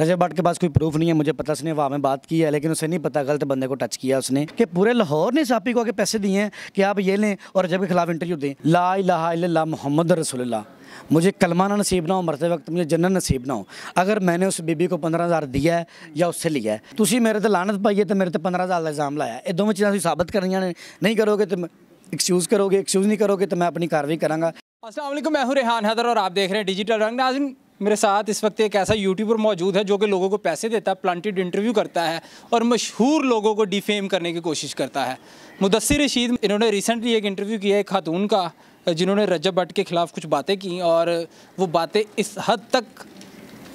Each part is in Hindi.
रजय भट्ट के पास कोई प्रूफ नहीं है मुझे पता उसने वहाँ में बात की है लेकिन उसे नहीं पता गलत बंदे को टच किया उसने कि पूरे लाहौर ने साफी को आगे पैसे दिए हैं कि आप ये लें और रजय के खिलाफ इंटरव्यू दें ला ला मोहम्मद रसोल्ला मुझे कलमा ना नसीब ना हो मरते वक्त मुझे जन्नत नसीब ना हो अगर मैंने उस बीबी को पंद्रह हज़ार दिया है या उससे लिया है तुम मेरे तो लानत पाई है तो मेरे तो पंद्रह हज़ार का इल्ज़ाम लाया ये दोनों चीज़ें साबित करनिया ने नहीं करोगे तो एक्सक्यूज़ करोगे एक्सक्यूज़ नहीं करोगे तो मैं अपनी कार्रवाई कराँगा असल मैं हूँ रेहान हैदर और आप देख रहे हैं डिजिटल रंग नाजिन मेरे साथ इस वक्त एक ऐसा यूट्यूबर मौजूद है जो कि लोगों को पैसे देता है प्लांटेड इंटरव्यू करता है और मशहूर लोगों को डिफेम करने की कोशिश करता है मुदसर रशीद इन्होंने रिसेंटली एक इंटरव्यू किया एक खातून का जिन्होंने रजब भट्ट के ख़िलाफ़ कुछ बातें की और वो बातें इस हद तक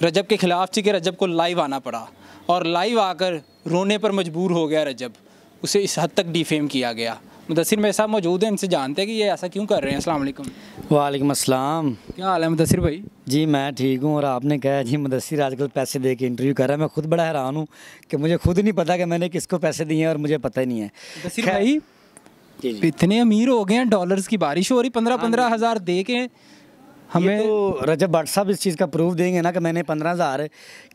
रजब के ख़िलाफ़ थी कि रजब को लाइव आना पड़ा और लाइव आकर रोने पर मजबूर हो गया रजब उसे इस हद तक डिफेम किया गया मुदसर मेरे साहब मौजूद हैं इनसे जानते हैं कि ये ऐसा क्यों कर रहे हैं असल वालेकुम असलम क्या हाल है मुदसर भाई जी मैं ठीक हूँ और आपने कहा जी मुदसर आजकल पैसे दे के इंटरव्यू कर रहा है मैं खुद बड़ा हैरान हूँ कि मुझे खुद नहीं पता कि मैंने किसको पैसे दिए हैं और मुझे पता ही नहीं है मुदसर भाई इतने अमीर हो गए हैं डॉलर्स की बारिश हो रही पंद्रह हाँ पंद्रह हज़ार दे के हमें तो रजब भट्ट साहब इस चीज़ का प्रूफ देंगे ना कि मैंने पंद्रह हज़ार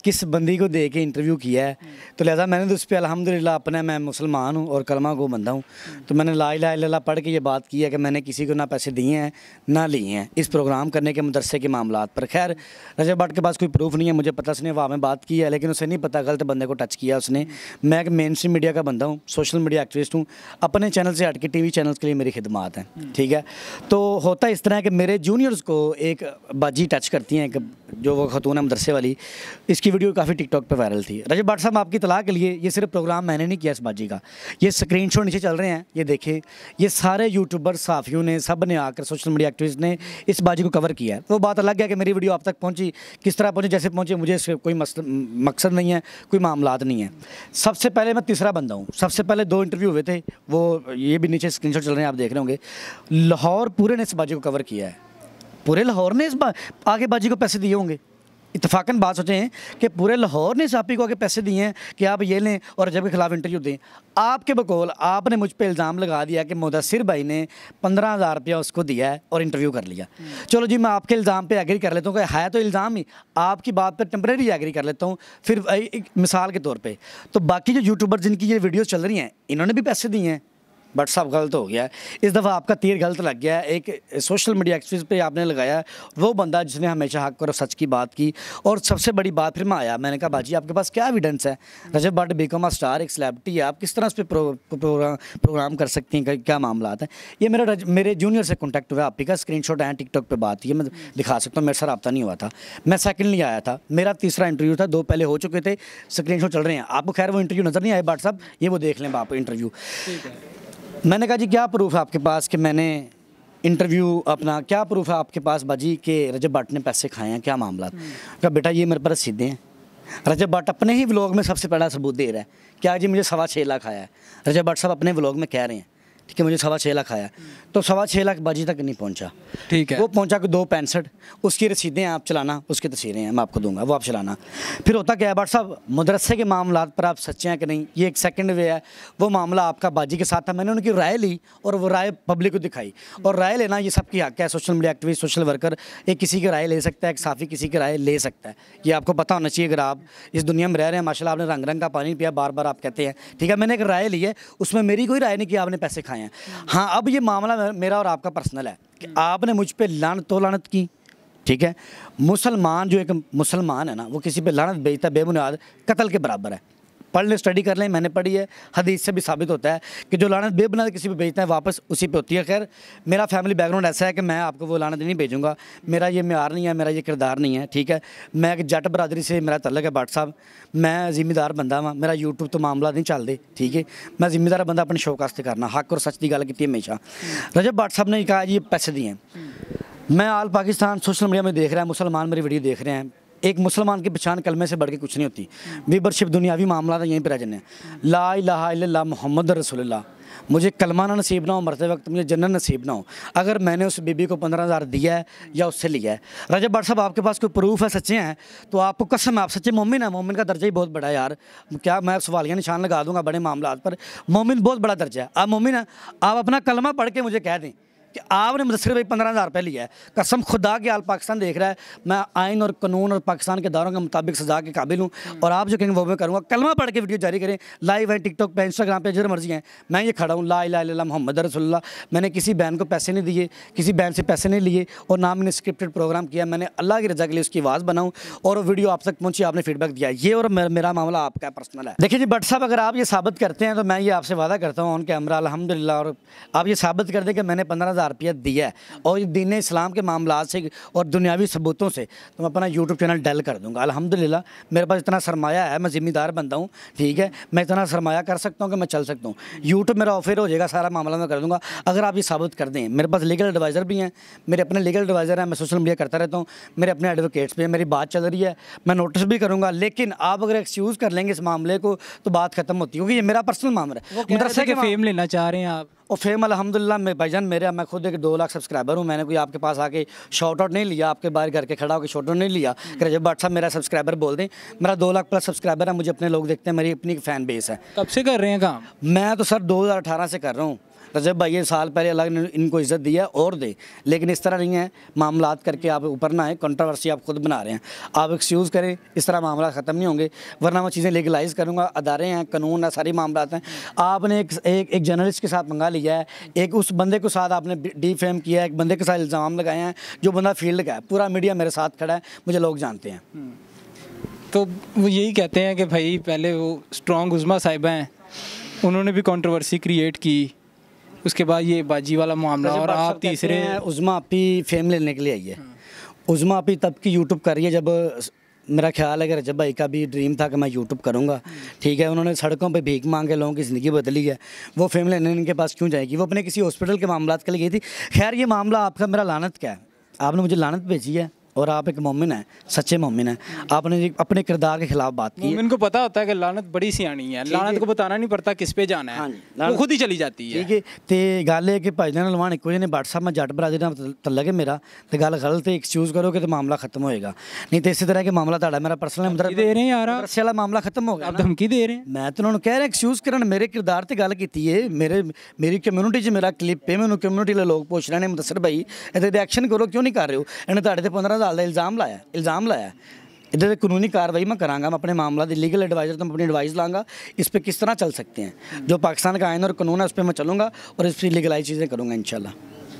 किस बंदी को दे के इंटरव्यू किया है तो लिहाजा मैंने तो उस पर अलहमदिल्ला अपना मैं मुसलमान हूँ और कलमा को बंदा हूँ तो मैंने ला ला पढ़ के ये बात की है कि मैंने किसी को ना पैसे दिए हैं ना लिए हैं इस प्रोग्राम करने के मदरसे के मामला पर खैर रजब भट्ट के पास कोई प्रूफ नहीं है मुझे पता उसने वहाँ में बात की है लेकिन उसे नहीं पता गलत बंदे को टच किया उसने मैं एक मेन स्ट्रीम मीडिया का बंदा हूँ सोशल मीडिया एक्टिविस्ट हूँ अपने चैनल से हट के टी वी चैनल्स के लिए मेरी खिदमत हैं हम्म। ठीक है तो होता इस तरह है कि मेरे जूनियर्स को एक बाजी टच करती हैं जो वो खतून मदरसे वाली इसकी वीडियो काफ़ी टिकटॉक पे वायरल थी रजब भाट साहब आपकी तलाक के लिए ये सिर्फ प्रोग्राम मैंने नहीं किया इस बाजी का ये स्क्रीन शॉट नीचे चल रहे हैं ये देखे ये सारे यूट्यूबर साफियों ने सब ने आकर सोशल मीडिया एक्टिविस्ट ने इस बाजी को कवर किया वो बात अलग है कि मेरी वीडियो आप तक पहुँची किस तरह पहुँची जैसे पहुँचे मुझे कोई मकसद नहीं है कोई मामला नहीं है सबसे पहले मैं तीसरा बंदा हूँ सबसे पहले दो इंटरव्यू हुए थे वो ये भी नीचे स्क्रीन चल रहे हैं आप देख रहे होंगे लाहौर पूरे ने इस बाजी को कवर किया है पूरे लाहौर ने इस आगे बाजी को पैसे दिए होंगे इतफाकन बात सोचें कि पूरे लाहौर ने इस को आगे पैसे दिए हैं कि आप ये लें और अजब के ख़िलाफ़ इंटरव्यू दें आपके बकौल आपने मुझ पर इल्ज़ाम लगा दिया कि मुदसर भाई ने पंद्रह हज़ार रुपया उसको दिया है और इंटरव्यू कर लिया चलो जी मैं आपके इल्ज़ाम पर एग्री कर लेता हूँ कि है तो इल्ज़ाम ही आपकी बात पर टेम्प्रेरी एग्री कर लेता हूँ फिर मिसाल के तौर पर तो बाकी जो यूट्यूबर जिनकी ये वीडियोज़ चल रही हैं इन्होंने भी पैसे दिए हैं बट सब गलत हो गया इस दफ़ा आपका तीर गलत लग गया एक सोशल मीडिया एक्सपीज़ पे आपने लगाया वो बंदा जिसने हमेशा हक और सच की बात की और सबसे बड़ी बात फिर मैं आया मैंने कहा भाजी आपके पास क्या एविडेंस है रजब भट्ट आ स्टार एक सेलेब्रिटी है आप किस तरह उस पर प्रो, प्रो, प्रोग्राम प्रोग्राम कर सकती हैं क्या मामला है ये मेरा मेरे जूनियर से कॉन्टैक्ट हुआ आपकी का स्क्रीन शॉट है टिकटॉक पर बात की मैं दिखा सकता हूँ मेरे सर रबता नहीं हुआ था मैं सेकेंडली आया था मेरा तीसरा इंटरव्यू था दो पहले हो चुके थे स्क्रीन चल रहे हैं आपको खैर वो इंटरव्यू नज़र नहीं आए बट साहब ये वो देख लें आप इंटरव्यू मैंने कहा जी क्या प्रूफ है आपके पास कि मैंने इंटरव्यू अपना क्या प्रूफ है आपके पास बाजी के रजब भट्ट ने पैसे खाए हैं क्या मामला हम्म। कहा बेटा ये मेरे पर सीधे हैं रजब भट्ट अपने ही व्लॉग में सबसे पहला सबूत दे रहा है क्या जी मुझे सवा छः लाख आया है रजब भट्ट साहब अपने व्लॉग में कह रहे हैं ठीक है मुझे सवा छः लाख आया तो सवा छः लाख बाजी तक नहीं पहुंचा ठीक है वो पहुंचा को दो पैंसठ उसकी रसीदें आप चलाना उसकी तस्वीरें हैं मैं आपको दूंगा वो आप चलाना फिर होता क्या है बट साहब मदरसे के मामला पर आप सच्चे हैं कि नहीं ये एक सेकंड वे है वो मामला आपका बाजी के साथ था मैंने उनकी राय ली और वो राय पब्लिक को दिखाई और राय लेना ये सबकी हक है social media activist social worker एक किसी की राय ले सकता है एक साफ़ी किसी की राय ले सकता है ये आपको पता होना चाहिए अगर आप इस दुनिया में रह रहे हैं माशा आपने रंग रंग का पानी पिया बार बार आप कहते हैं ठीक है मैंने एक राय ली है उसमें मेरी कोई राय नहीं कि आपने पैसे खाए खाए हैं हाँ अब ये मामला मेरा और आपका पर्सनल है कि हम्म। आपने मुझ पर लानत तो लानत की ठीक है मुसलमान जो एक मुसलमान है ना वो किसी पे लानत बेचता बेबुनियाद कत्ल के बराबर है पढ़ लें स्टडी कर लें मैंने पढ़ी है हदीस से भी साबित होता है कि जो लानत बेबना किसी पर भेजते हैं वापस उसी पर होती है खैर मेरा फैमिली बैकग्राउंड ऐसा है कि मैं आपको वो लानत नहीं भेजूंगा मेरा ये म्यार नहीं है मेरा ये किरदार नहीं है ठीक है मैं एक जट बरदरी से मेरा तलक है भट्ट साहब मैं जिम्मेदार बंदा वा मेरा यूट्यूब तो मामला नहीं चलते ठीक है मैं जिम्मेदार बंदा अपने शौक वास्ते करना हक और सच की गल की हमेशा रजब भट्ट साहब ने कहा जी पैसे दिए मैं आल पाकिस्तान सोशल मीडिया में देख रहा है मुसलमान मेरी वीडियो देख रहे हैं एक मुसलमान की पहचान कलमे से बढ़ के कुछ नहीं होती वीबरशिप दुनियावी मामला था तो यहीं पर जन्ने ला ला मोहम्मद रसोल्ला मुझे कलमा ना नसीब ना हो मरते वक्त मुझे जन्नत नसीब ना हो अगर मैंने उस बीबी को पंद्रह हज़ार दिया है या उससे लिया है राजा भट्ट साहब आपके पास कोई प्रूफ है सच्चे हैं तो आपको कसम है आप सच्चे मोमिन है मोमिन का दर्जा ही बहुत बड़ा है यार क्या मैं सवालिया निशान लगा दूंगा बड़े मामला पर मोमिन बहुत बड़ा दर्जा है आप मोमिन है आप अपना कलमा पढ़ के मुझे कह दें कि आपने मुझसे सिर्फ एक पंद्रह हज़ार रुपये लिया है कसम खुदा के आल पाकिस्तान देख रहा है मैं आइन और कानून और पाकिस्तान के दारों के मुताबिक सजा के काबिल हूँ हम्म। और आप जो कहेंगे वो मैं करूँगा कलमा पढ़ के वीडियो जारी करें लाइव है टिकटॉक पर इंस्टाग्राम पर जो मर्जी है मैं ये खड़ा हूँ ला ला मोहम्मद रसोल्ला मैंने किसी बहन को पैसे नहीं दिए किसी बहन से पैसे नहीं लिए और ना मैंने स्क्रिप्टेड प्रोग्राम किया मैंने अल्लाह की रजा के लिए उसकी आवाज़ बनाऊँ और वो वीडियो आप तक पहुँची आपने फीडबैक दिया ये और मेरा मामला आपका पर्सनल है देखिए जी बट साहब अगर आप ये साबित करते हैं तो मैं ये आपसे वादा करता हूँ ऑन अमरा अलहमदिल्ला और आप ये साबित कर दें कि मैंने पंद्रह रुपया दिया है और दीन इस्लाम के मामला से और दुनियावी सबूतों से तो मैं अपना यूट्यूब चैनल डल कर दूँगा अलहमदिल्ला मेरे पास इतना सरमाया है मैं ज़िम्मेदार बनता हूँ ठीक है मैं इतना सरमाया कर सकता हूँ कि मैं चल सकता हूँ यूट्यूब मेरा ऑफर हो जाएगा सारा मामला मैं कर दूँगा अगर आप ये साबित कर दें मेरे पास लीगल एडवाइज़र भी हैं मेरे अपने लीगल एडवाइज़र हैं मैं सोशल मीडिया करता रहता हूँ मेरे अपने एडवोकेट्स भी हैं मेरी बात चल रही है मैं नोटिस भी करूँगा लेकिन आप अगर एक्सक्यूज़ कर लेंगे इस मामले को तो बात खत्म होती है क्योंकि ये मेरा पर्सनल मामला है मदरसा के फेम लेना चाह रहे हैं आप और फेम मतलब अलहमदिल्ला मैं जान मेरे मैं खुद एक दो लाख सब्सक्राइबर हूँ मैंने कोई आपके पास आके शॉर्ट आउट नहीं लिया आपके बाहर घर के खड़ा होकर शॉर्ट आउट नहीं लिया कि जब व्हाट्सअप मेरा सब्सक्राइबर बोल दें मेरा दो लाख प्लस सब्सक्राइबर है मुझे अपने लोग देखते हैं मेरी अपनी फैन बेस है कब से कर रहे हैं काम मैं तो सर दो से कर रहा हूँ रजब भाई ये साल पहले अलग ने इनको इज़्ज़त दी है और दे लेकिन इस तरह नहीं है मामला करके आप ऊपर ना है कंट्रोवर्सी आप खुद बना रहे हैं आप एक्सक्यूज़ करें इस तरह मामला ख़त्म नहीं होंगे वरना मैं चीज़ें लीगलाइज करूँगा अदारे हैं कानून है सारी मामला हैं आपने एक एक, एक जर्नलिस्ट के साथ मंगा लिया है एक उस बंदे के साथ आपने डी फेम किया है एक बंदे के साथ इल्ज़ाम लगाए हैं जो बंदा फील्ड का है पूरा मीडिया मेरे साथ खड़ा है मुझे लोग जानते हैं हम्म। तो वो यही कहते हैं कि भाई पहले वो स्ट्रॉन्ग उज़मा साहिबा हैं उन्होंने भी कंट्रोवर्सी क्रिएट की उसके बाद ये बाजी वाला मामला अच्छा, और आप तीसरे उजमा अपी फेम लेने के लिए आई है हाँ। उजमा अपी तब की यूट्यूब कर रही है जब मेरा ख्याल है कि रजब भाई का भी ड्रीम था कि मैं यूट्यूब करूँगा ठीक है उन्होंने सड़कों पे भीख मांगे लोगों की ज़िंदगी बदली है वो फेम लेने इनके पास क्यों जाएगी वो अपने किसी हॉस्पिटल के मामला के लिए गई थी खैर ये मामला आपका मेरा लानत क्या है आपने मुझे लानत भेजी है और आप एक मोमिन है सच्चे मोमिन है आपने अपने किरदार के खिलाफ बात की मोमिन को पता होता है कि लानत बड़ी सियानी है ਲਾਨਤ ਕੋ ਬਤਾਣਾ ਨਹੀਂ ਪੜਤਾ ਕਿਸ ਪੇ ਜਾਣਾ ਹੈ ਉਹ ਖੁਦ ਹੀ ਚਲੀ ਜਾਂਦੀ ਹੈ ਠੀਕ ਹੈ ਤੇ ਗੱਲ ਇਹ ਕਿ ਭਾਜਨ ਲਵਾਨ ਇੱਕੋ ਜਿਹੇ ਨੇ WhatsApp ਮੈਂ ਜੱਟ ਬਰਾਦਰੀ ਨਾਲ ਤਲਗ ਹੈ ਮੇਰਾ ਤੇ ਗੱਲ ਗਲਤ ਹੈ ਐਕਸਕਿਊਜ਼ ਕਰੋਗੇ ਤੇ ਮਾਮਲਾ ਖਤਮ ਹੋਏਗਾ ਨਹੀਂ ਤੇ ਇਸੇ ਤਰ੍ਹਾਂ ਕਿ ਮਾਮਲਾ ਤੁਹਾਡਾ ਮੇਰਾ ਪਰਸਨਲ ਮਦਰ ਦੇ ਰਹੇ ਯਾਰ ਰਸੇ ਵਾਲਾ ਮਾਮਲਾ ਖਤਮ ਹੋ ਗਿਆ ਆਪ ਧਮਕੀ ਦੇ ਰਹੇ ਮੈਂ ਤਾਂ ਉਹਨਾਂ ਨੂੰ ਕਹਿ ਰਿਹਾ ਐਕਸਕਿਊਜ਼ ਕਰਨ ਮੇਰੇ ਕਿਰਦਾਰ ਤੇ ਗੱਲ ਕੀਤੀ ਹੈ ਮੇਰੇ ਮੇਰੀ ਕਮਿਊਨਿਟੀ 'ਚ ਮੇਰਾ ਕਲਿੱਪ ਹੈ ਮੈਨੂੰ ਕਮਿਊਨਿਟੀ ਦੇ ਲੋਕ ਪੁੱਛ ਰਹੇ ਨੇ ਮੁਦਸਰ ਭਾਈ ਇਹਦੇ ਐਕਸ਼ਨ ਕਰੋ ਕਿਉਂ ਨਹੀਂ ਕਰ ਰਹੇ ਹੋ ਇਹਨੇ ਤੁਹਾਡੇ ਤੇ 15 साल का इल्जाम लाया इल्जाम लाया इधर कानूनी कार्रवाई मैं कराऊंगा मैं अपने मामला लीगल एडवाइजर तो मैं अपनी एडवाइस लाऊंगा इस पर किस तरह चल सकते हैं जो पाकिस्तान का आयन और कानून है उस पर मैं चलूँगा और इस पर लीगलाइज चीज़ें करूँगा इनशाला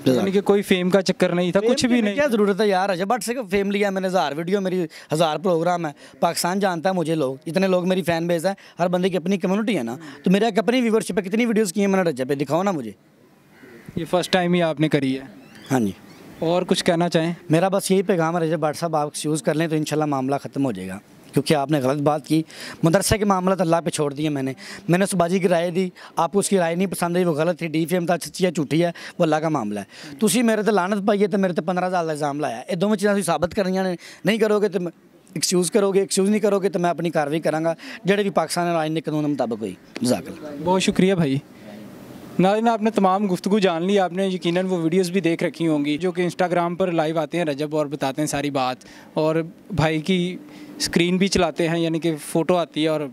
कि कोई फेम का चक्कर नहीं था कुछ भी नहीं क्या ज़रूरत है यार अच्छा बट से फेम लिया मैंने हज़ार वीडियो मेरी हज़ार प्रोग्राम है पाकिस्तान जानता है मुझे लोग इतने लोग मेरी फ़ैन बेस है हर बंदे की अपनी कम्युनिटी है ना तो मेरा एक अपनी व्यूवरशिप है कितनी वीडियोज़ की है मैंने रजा पे दिखाओ ना मुझे ये फर्स्ट टाइम ही आपने करी है हाँ जी और कुछ कहना चाहें मेरा बस यही पैगाम है जब भाट साहब आप यूज़ कर लें तो इन मामला ख़त्म हो जाएगा क्योंकि आपने गलत बात की मदरसे के मामला तो अल्लाह पे छोड़ दिए मैंने मैंने उस बाजी की राय दी आपको उसकी राय नहीं पसंद आई वो गलत थी डी था सच्ची है झूठी है वो अल्लाह का मामला है तुम मेरे तो लानत पाइए तो मेरे तो पंद्रह हज़ार का इल्ज़ाम लाया ये दोनों चीज़ें साबित कर ने नहीं करोगे तो एक्सक्यूज़ करोगे एक्सक्यूज़ नहीं करोगे तो मैं अपनी कार्रवाई कराँगा जेडे भी पाकिस्तान राजनीतिक आइन के कानून मुताबिक हुई जजाकल बहुत शुक्रिया भाई नाजन आपने तमाम गुफ्तु जान ली आपने यकीनन वो वीडियोस भी देख रखी होंगी जो कि इंस्टाग्राम पर लाइव आते हैं रजब और बताते हैं सारी बात और भाई की स्क्रीन भी चलाते हैं यानी कि फ़ोटो आती है और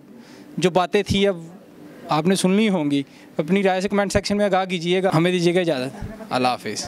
जो बातें थी अब आपने सुननी होंगी अपनी राय से कमेंट सेक्शन में आगा कीजिएगा हमें दीजिएगा इजाज़त अल्लाह हाफिज़